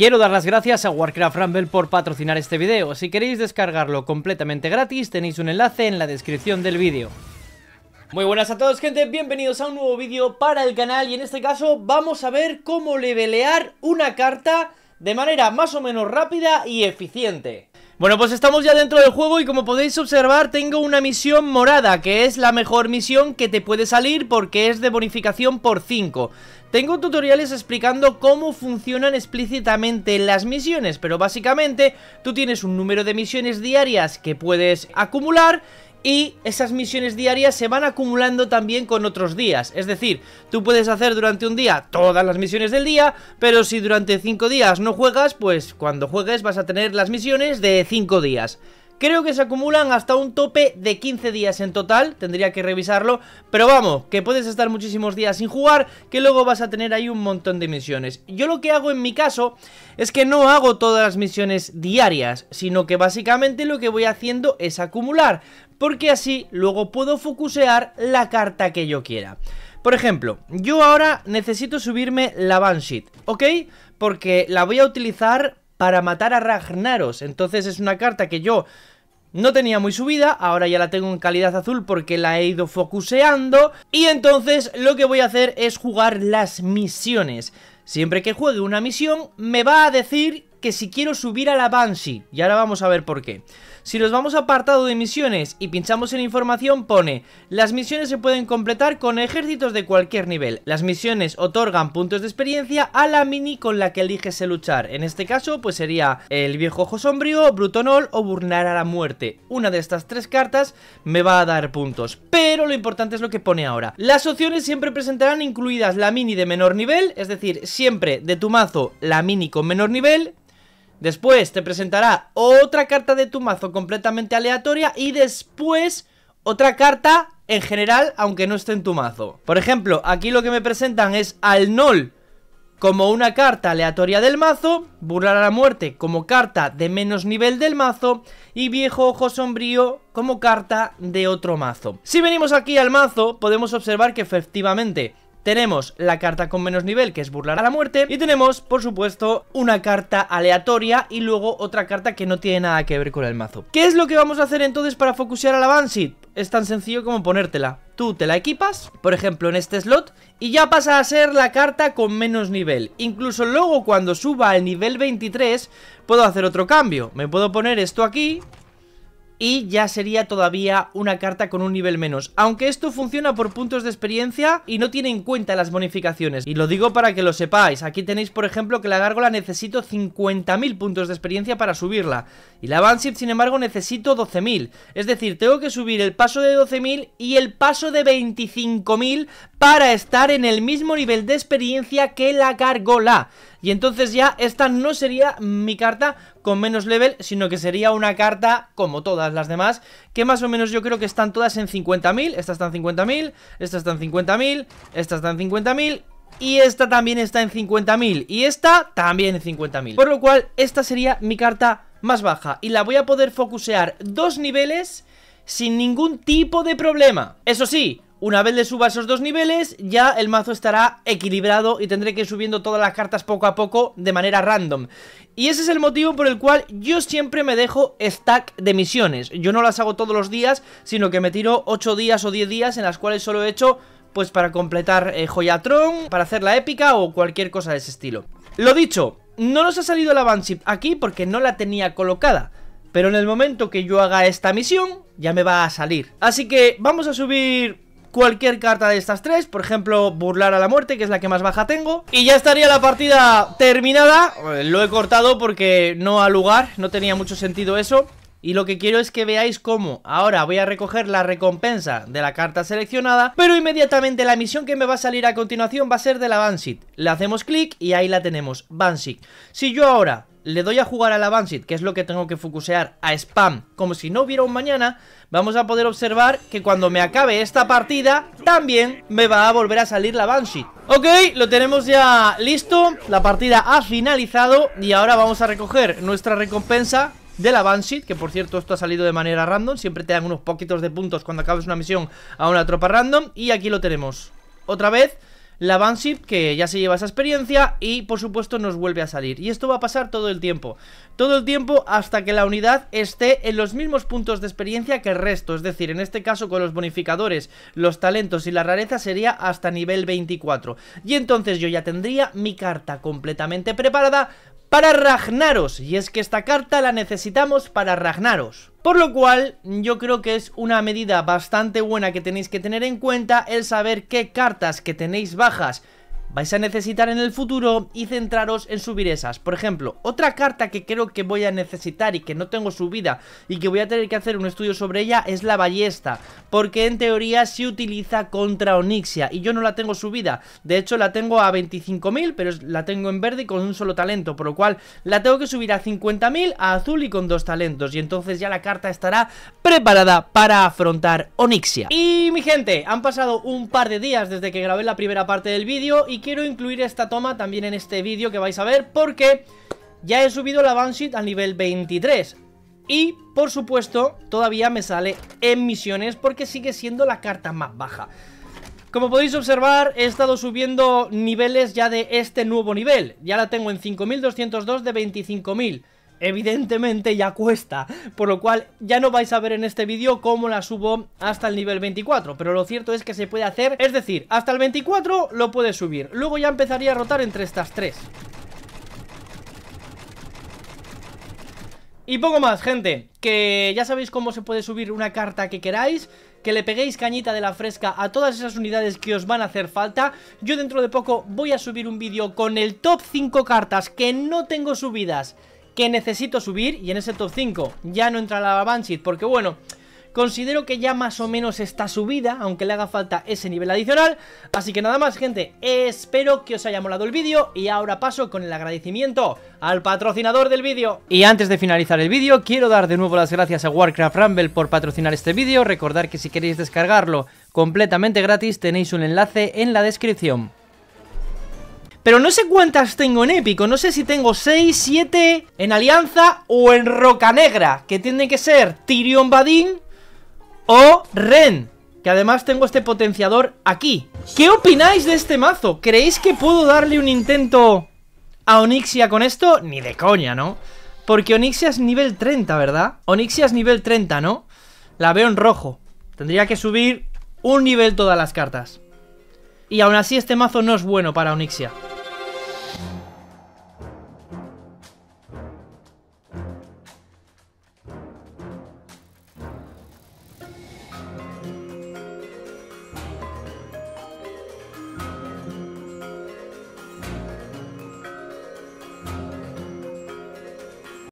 Quiero dar las gracias a Warcraft Rumble por patrocinar este video. Si queréis descargarlo completamente gratis, tenéis un enlace en la descripción del vídeo. Muy buenas a todos gente, bienvenidos a un nuevo vídeo para el canal y en este caso vamos a ver cómo levelear una carta de manera más o menos rápida y eficiente. Bueno, pues estamos ya dentro del juego y como podéis observar tengo una misión morada, que es la mejor misión que te puede salir porque es de bonificación por 5. Tengo tutoriales explicando cómo funcionan explícitamente las misiones, pero básicamente tú tienes un número de misiones diarias que puedes acumular y esas misiones diarias se van acumulando también con otros días. Es decir, tú puedes hacer durante un día todas las misiones del día, pero si durante 5 días no juegas, pues cuando juegues vas a tener las misiones de 5 días. Creo que se acumulan hasta un tope de 15 días en total, tendría que revisarlo, pero vamos, que puedes estar muchísimos días sin jugar, que luego vas a tener ahí un montón de misiones. Yo lo que hago en mi caso es que no hago todas las misiones diarias, sino que básicamente lo que voy haciendo es acumular, porque así luego puedo focusear la carta que yo quiera. Por ejemplo, yo ahora necesito subirme la Banshee, ¿ok? Porque la voy a utilizar para matar a Ragnaros. Entonces es una carta que yo no tenía muy subida, ahora ya la tengo en calidad azul porque la he ido focuseando. Y entonces lo que voy a hacer es jugar las misiones. Siempre que juegue una misión me va a decir que si quiero subir a la Banshee. Y ahora vamos a ver por qué. Si nos vamos a apartado de misiones y pinchamos en información pone Las misiones se pueden completar con ejércitos de cualquier nivel. Las misiones otorgan puntos de experiencia a la mini con la que eliges luchar. En este caso pues sería el viejo ojo sombrío, Brutonol o Burnar a la muerte. Una de estas tres cartas me va a dar puntos. Pero lo importante es lo que pone ahora. Las opciones siempre presentarán incluidas la mini de menor nivel, es decir, siempre de tu mazo la mini con menor nivel, Después te presentará otra carta de tu mazo completamente aleatoria y después otra carta en general, aunque no esté en tu mazo. Por ejemplo, aquí lo que me presentan es al Nol como una carta aleatoria del mazo, Burlar a la Muerte como carta de menos nivel del mazo y Viejo Ojo Sombrío como carta de otro mazo. Si venimos aquí al mazo, podemos observar que efectivamente tenemos la carta con menos nivel, que es burlar a la muerte. Y tenemos, por supuesto, una carta aleatoria y luego otra carta que no tiene nada que ver con el mazo. ¿Qué es lo que vamos a hacer entonces para focusear a la Banshee? Es tan sencillo como ponértela. Tú te la equipas, por ejemplo en este slot, y ya pasa a ser la carta con menos nivel. Incluso luego cuando suba al nivel 23, puedo hacer otro cambio. Me puedo poner esto aquí y ya sería todavía una carta con un nivel menos. Aunque esto funciona por puntos de experiencia y no tiene en cuenta las bonificaciones. Y lo digo para que lo sepáis. Aquí tenéis, por ejemplo, que la gárgola necesito 50.000 puntos de experiencia para subirla. Y la Banship, sin embargo, necesito 12.000. Es decir, tengo que subir el paso de 12.000 y el paso de 25.000 para estar en el mismo nivel de experiencia que la cargola. Y entonces ya esta no sería mi carta con menos level, sino que sería una carta como todas las demás, que más o menos yo creo que están todas en 50.000, esta está en 50.000, esta está en 50.000, esta está en 50.000 y esta también está en 50.000 y esta también en 50.000. Por lo cual esta sería mi carta más baja y la voy a poder focusear dos niveles sin ningún tipo de problema. Eso sí, una vez le suba esos dos niveles, ya el mazo estará equilibrado y tendré que ir subiendo todas las cartas poco a poco de manera random. Y ese es el motivo por el cual yo siempre me dejo stack de misiones. Yo no las hago todos los días, sino que me tiro 8 días o 10 días en las cuales solo he hecho pues para completar eh, Joyatron, para hacer la épica o cualquier cosa de ese estilo. Lo dicho, no nos ha salido la Banship aquí porque no la tenía colocada. Pero en el momento que yo haga esta misión, ya me va a salir. Así que vamos a subir cualquier carta de estas tres Por ejemplo, burlar a la muerte, que es la que más baja tengo Y ya estaría la partida terminada eh, Lo he cortado porque no ha lugar, no tenía mucho sentido eso y lo que quiero es que veáis cómo ahora voy a recoger la recompensa de la carta seleccionada Pero inmediatamente la misión que me va a salir a continuación va a ser de la Banshee Le hacemos clic y ahí la tenemos, Banshee Si yo ahora le doy a jugar al Bansheet, que es lo que tengo que focusear, a spam, como si no hubiera un mañana, vamos a poder observar que cuando me acabe esta partida, también me va a volver a salir la Banshee. Ok, lo tenemos ya listo, la partida ha finalizado y ahora vamos a recoger nuestra recompensa de la Banshee, que por cierto esto ha salido de manera random, siempre te dan unos poquitos de puntos cuando acabes una misión a una tropa random y aquí lo tenemos. Otra vez la Banship, que ya se lleva esa experiencia, y por supuesto nos vuelve a salir. Y esto va a pasar todo el tiempo. Todo el tiempo hasta que la unidad esté en los mismos puntos de experiencia que el resto. Es decir, en este caso con los bonificadores, los talentos y la rareza sería hasta nivel 24. Y entonces yo ya tendría mi carta completamente preparada para Ragnaros, y es que esta carta la necesitamos para Ragnaros. Por lo cual, yo creo que es una medida bastante buena que tenéis que tener en cuenta el saber qué cartas que tenéis bajas vais a necesitar en el futuro y centraros en subir esas. Por ejemplo, otra carta que creo que voy a necesitar y que no tengo subida y que voy a tener que hacer un estudio sobre ella es la ballesta, porque en teoría se utiliza contra Onixia y yo no la tengo subida. De hecho, la tengo a 25.000, pero la tengo en verde y con un solo talento, por lo cual la tengo que subir a 50.000, a azul y con dos talentos y entonces ya la carta estará preparada para afrontar Onixia. Y mi gente, han pasado un par de días desde que grabé la primera parte del vídeo y quiero incluir esta toma también en este vídeo que vais a ver porque ya he subido la Banshee al nivel 23 y, por supuesto, todavía me sale en misiones porque sigue siendo la carta más baja. Como podéis observar, he estado subiendo niveles ya de este nuevo nivel. Ya la tengo en 5202 de 25.000 evidentemente ya cuesta, por lo cual ya no vais a ver en este vídeo cómo la subo hasta el nivel 24, pero lo cierto es que se puede hacer, es decir, hasta el 24 lo puedes subir, luego ya empezaría a rotar entre estas tres. Y poco más, gente, que ya sabéis cómo se puede subir una carta que queráis, que le peguéis cañita de la fresca a todas esas unidades que os van a hacer falta. Yo dentro de poco voy a subir un vídeo con el top 5 cartas que no tengo subidas que necesito subir y en ese top 5 ya no entra la Banshee porque bueno... Considero que ya más o menos está subida, aunque le haga falta ese nivel adicional. Así que nada más, gente, espero que os haya molado el vídeo y ahora paso con el agradecimiento al patrocinador del vídeo. Y antes de finalizar el vídeo, quiero dar de nuevo las gracias a Warcraft Rumble por patrocinar este vídeo. Recordar que si queréis descargarlo completamente gratis, tenéis un enlace en la descripción. Pero no sé cuántas tengo en épico, no sé si tengo 6, 7 en alianza o en roca negra, que tiene que ser Tyrion Badin o Ren. Que además tengo este potenciador aquí. ¿Qué opináis de este mazo? ¿Creéis que puedo darle un intento a Onixia con esto? Ni de coña, ¿no? Porque Onixia es nivel 30, ¿verdad? Onixia es nivel 30, ¿no? La veo en rojo. Tendría que subir un nivel todas las cartas. Y aún así este mazo no es bueno para Onixia.